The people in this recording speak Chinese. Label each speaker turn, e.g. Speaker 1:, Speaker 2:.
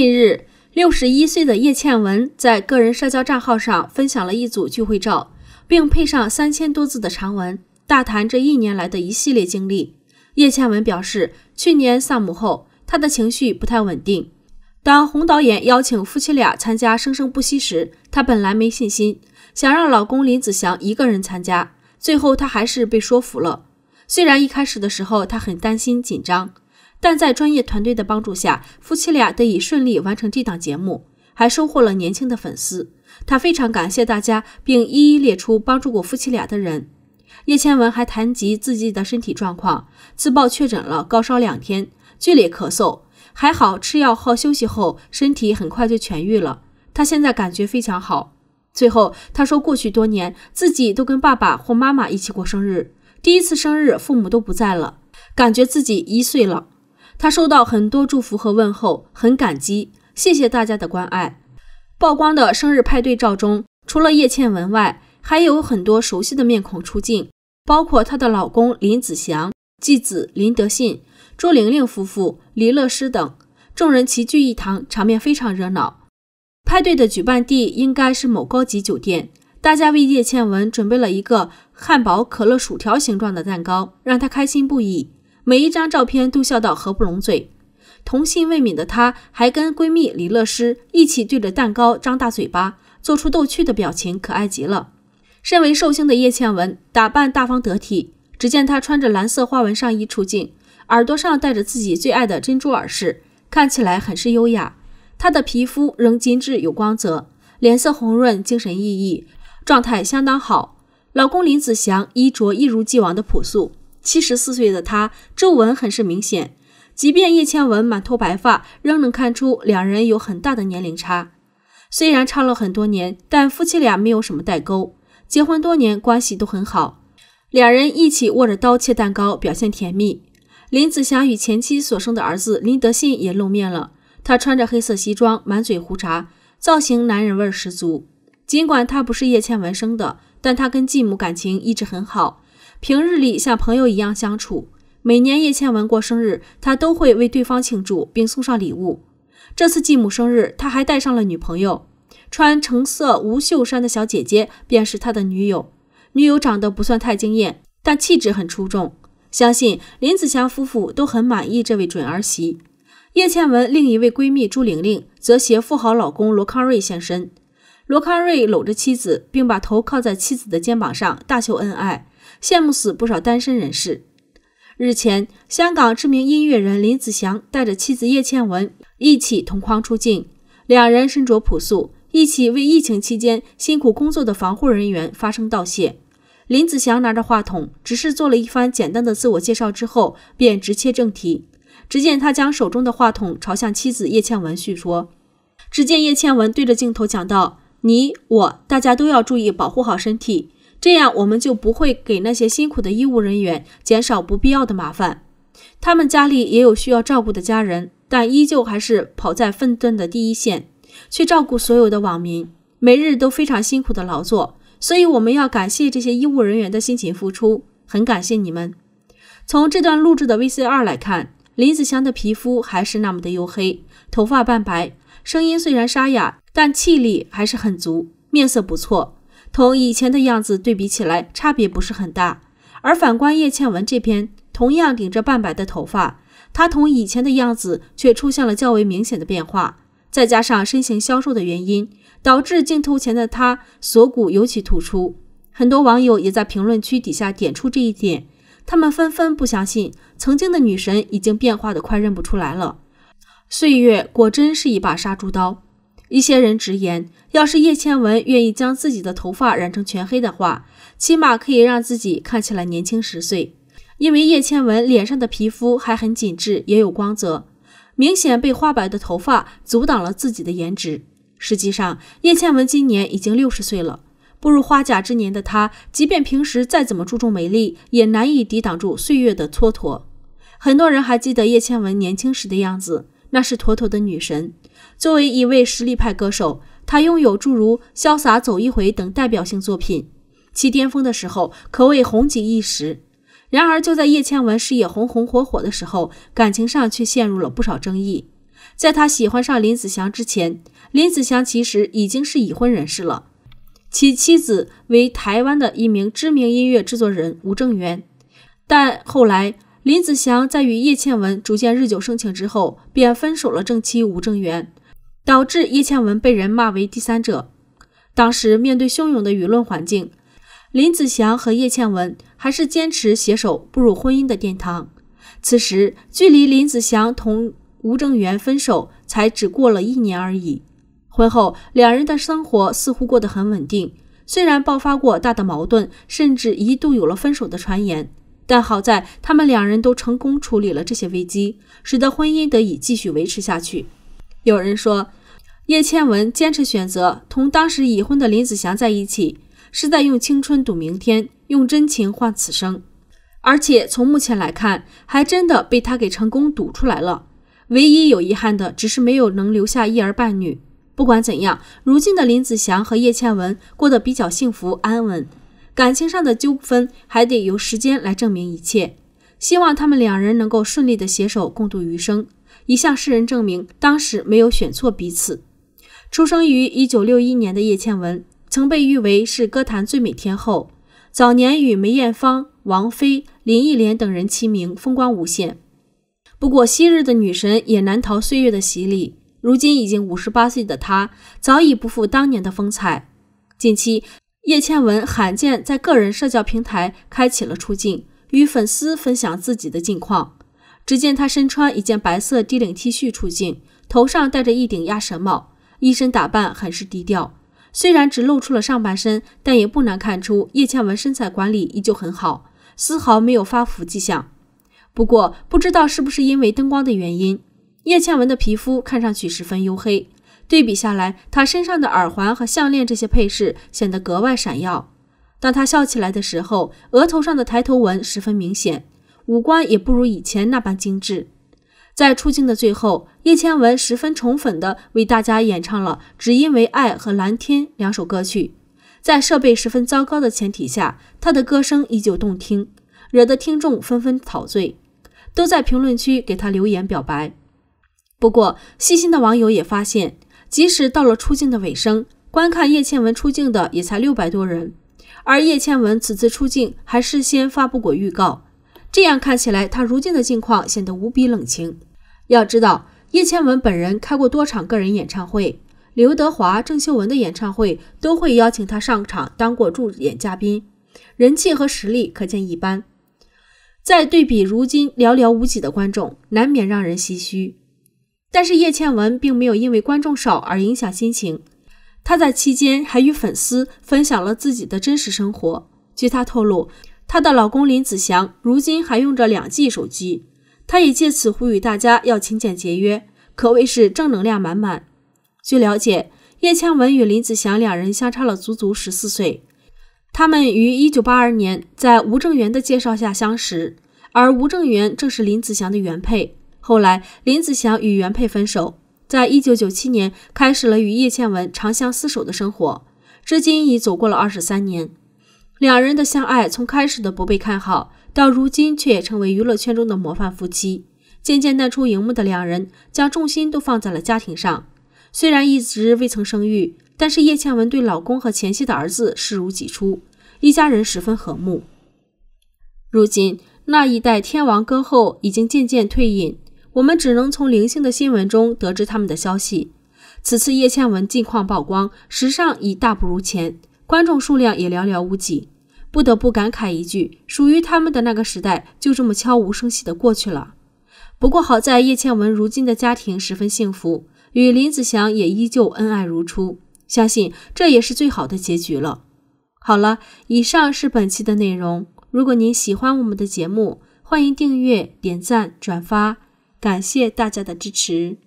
Speaker 1: 近日，六十一岁的叶倩文在个人社交账号上分享了一组聚会照，并配上三千多字的长文，大谈这一年来的一系列经历。叶倩文表示，去年丧母后，她的情绪不太稳定。当洪导演邀请夫妻俩参加《生生不息》时，她本来没信心，想让老公林子祥一个人参加，最后她还是被说服了。虽然一开始的时候，她很担心、紧张。但在专业团队的帮助下，夫妻俩得以顺利完成这档节目，还收获了年轻的粉丝。他非常感谢大家，并一一列出帮助过夫妻俩的人。叶倩文还谈及自己的身体状况，自曝确诊了高烧两天，剧烈咳嗽，还好吃药后休息后，身体很快就痊愈了。他现在感觉非常好。最后，他说过去多年自己都跟爸爸或妈妈一起过生日，第一次生日父母都不在了，感觉自己一岁了。他收到很多祝福和问候，很感激，谢谢大家的关爱。曝光的生日派对照中，除了叶倩文外，还有很多熟悉的面孔出镜，包括她的老公林子祥、继子林德信、朱玲玲夫妇、李乐诗等，众人齐聚一堂，场面非常热闹。派对的举办地应该是某高级酒店，大家为叶倩文准备了一个汉堡、可乐、薯条形状的蛋糕，让她开心不已。每一张照片都笑到合不拢嘴，童心未泯的她还跟闺蜜李乐诗一起对着蛋糕张大嘴巴，做出逗趣的表情，可爱极了。身为寿星的叶倩文打扮大方得体，只见她穿着蓝色花纹上衣出镜，耳朵上戴着自己最爱的珍珠耳饰，看起来很是优雅。她的皮肤仍精致有光泽，脸色红润，精神奕奕，状态相当好。老公林子祥衣着一如既往的朴素。七十四岁的他皱纹很是明显，即便叶倩文满头白发，仍能看出两人有很大的年龄差。虽然差了很多年，但夫妻俩没有什么代沟，结婚多年关系都很好。两人一起握着刀切蛋糕，表现甜蜜。林子祥与前妻所生的儿子林德信也露面了，他穿着黑色西装，满嘴胡茬，造型男人味十足。尽管他不是叶倩文生的，但他跟继母感情一直很好。平日里像朋友一样相处，每年叶倩文过生日，他都会为对方庆祝并送上礼物。这次继母生日，他还带上了女朋友，穿橙色无袖衫的小姐姐便是他的女友。女友长得不算太惊艳，但气质很出众，相信林子祥夫妇都很满意这位准儿媳。叶倩文另一位闺蜜朱玲玲则携富豪老公罗康瑞现身，罗康瑞搂着妻子，并把头靠在妻子的肩膀上，大秀恩爱。羡慕死不少单身人士。日前，香港知名音乐人林子祥带着妻子叶倩文一起同框出镜，两人身着朴素，一起为疫情期间辛苦工作的防护人员发声道谢。林子祥拿着话筒，只是做了一番简单的自我介绍之后，便直切正题。只见他将手中的话筒朝向妻子叶倩文，叙说：“只见叶倩文对着镜头讲道，你我大家都要注意保护好身体。”这样我们就不会给那些辛苦的医务人员减少不必要的麻烦。他们家里也有需要照顾的家人，但依旧还是跑在奋战的第一线，去照顾所有的网民，每日都非常辛苦的劳作。所以我们要感谢这些医务人员的辛勤付出，很感谢你们。从这段录制的 VCR 来看，林子祥的皮肤还是那么的黝黑，头发半白，声音虽然沙哑，但气力还是很足，面色不错。同以前的样子对比起来，差别不是很大。而反观叶倩文这篇，同样顶着半白的头发，她同以前的样子却出现了较为明显的变化。再加上身形消瘦的原因，导致镜头前的她锁骨尤其突出。很多网友也在评论区底下点出这一点，他们纷纷不相信曾经的女神已经变化的快认不出来了。岁月果真是一把杀猪刀。一些人直言，要是叶倩文愿意将自己的头发染成全黑的话，起码可以让自己看起来年轻十岁。因为叶倩文脸上的皮肤还很紧致，也有光泽，明显被花白的头发阻挡了自己的颜值。实际上，叶倩文今年已经六十岁了，步入花甲之年的她，即便平时再怎么注重美丽，也难以抵挡住岁月的蹉跎。很多人还记得叶倩文年轻时的样子，那是妥妥的女神。作为一位实力派歌手，他拥有诸如《潇洒走一回》等代表性作品，其巅峰的时候可谓红极一时。然而，就在叶倩文事业红红火火的时候，感情上却陷入了不少争议。在他喜欢上林子祥之前，林子祥其实已经是已婚人士了，其妻子为台湾的一名知名音乐制作人吴正源。但后来，林子祥在与叶倩文逐渐日久生情之后，便分手了正妻吴正媛，导致叶倩文被人骂为第三者。当时面对汹涌的舆论环境，林子祥和叶倩文还是坚持携手步入婚姻的殿堂。此时距离林子祥同吴正媛分手才只过了一年而已。婚后，两人的生活似乎过得很稳定，虽然爆发过大的矛盾，甚至一度有了分手的传言。但好在他们两人都成功处理了这些危机，使得婚姻得以继续维持下去。有人说，叶倩文坚持选择同当时已婚的林子祥在一起，是在用青春赌明天，用真情换此生。而且从目前来看，还真的被他给成功赌出来了。唯一有遗憾的，只是没有能留下一儿半女。不管怎样，如今的林子祥和叶倩文过得比较幸福安稳。感情上的纠纷还得由时间来证明一切。希望他们两人能够顺利的携手共度余生，以向世人证明当时没有选错彼此。出生于一九六一年的叶倩文，曾被誉为是歌坛最美天后，早年与梅艳芳、王菲、林忆莲等人齐名，风光无限。不过，昔日的女神也难逃岁月的洗礼，如今已经五十八岁的她，早已不复当年的风采。近期。叶倩文罕见在个人社交平台开启了出镜，与粉丝分享自己的近况。只见她身穿一件白色低领 T 恤出镜，头上戴着一顶鸭舌帽，一身打扮很是低调。虽然只露出了上半身，但也不难看出叶倩文身材管理依旧很好，丝毫没有发福迹象。不过，不知道是不是因为灯光的原因，叶倩文的皮肤看上去十分黝黑。对比下来，他身上的耳环和项链这些配饰显得格外闪耀。当他笑起来的时候，额头上的抬头纹十分明显，五官也不如以前那般精致。在出镜的最后，叶倩文十分宠粉的为大家演唱了《只因为爱》和《蓝天》两首歌曲。在设备十分糟糕的前提下，她的歌声依旧动听，惹得听众纷纷陶醉，都在评论区给他留言表白。不过，细心的网友也发现。即使到了出镜的尾声，观看叶倩文出镜的也才六百多人，而叶倩文此次出镜还事先发布过预告，这样看起来，她如今的境况显得无比冷清。要知道，叶倩文本人开过多场个人演唱会，刘德华、郑秀文的演唱会都会邀请她上场当过助演嘉宾，人气和实力可见一斑。再对比如今寥寥无几的观众，难免让人唏嘘。但是叶倩文并没有因为观众少而影响心情，她在期间还与粉丝分享了自己的真实生活。据她透露，她的老公林子祥如今还用着两 G 手机，她也借此呼吁大家要勤俭节约，可谓是正能量满满。据了解，叶倩文与林子祥两人相差了足足十四岁，他们于一九八二年在吴正源的介绍下相识，而吴正源正是林子祥的原配。后来，林子祥与原配分手，在一九九七年开始了与叶倩文长相厮守的生活，至今已走过了二十三年。两人的相爱从开始的不被看好，到如今却也成为娱乐圈中的模范夫妻。渐渐淡出荧幕的两人，将重心都放在了家庭上。虽然一直未曾生育，但是叶倩文对老公和前妻的儿子视如己出，一家人十分和睦。如今，那一代天王歌后已经渐渐退隐。我们只能从零星的新闻中得知他们的消息。此次叶倩文近况曝光，时尚已大不如前，观众数量也寥寥无几，不得不感慨一句：属于他们的那个时代就这么悄无声息地过去了。不过好在叶倩文如今的家庭十分幸福，与林子祥也依旧恩爱如初，相信这也是最好的结局了。好了，以上是本期的内容。如果您喜欢我们的节目，欢迎订阅、点赞、转发。感谢大家的支持。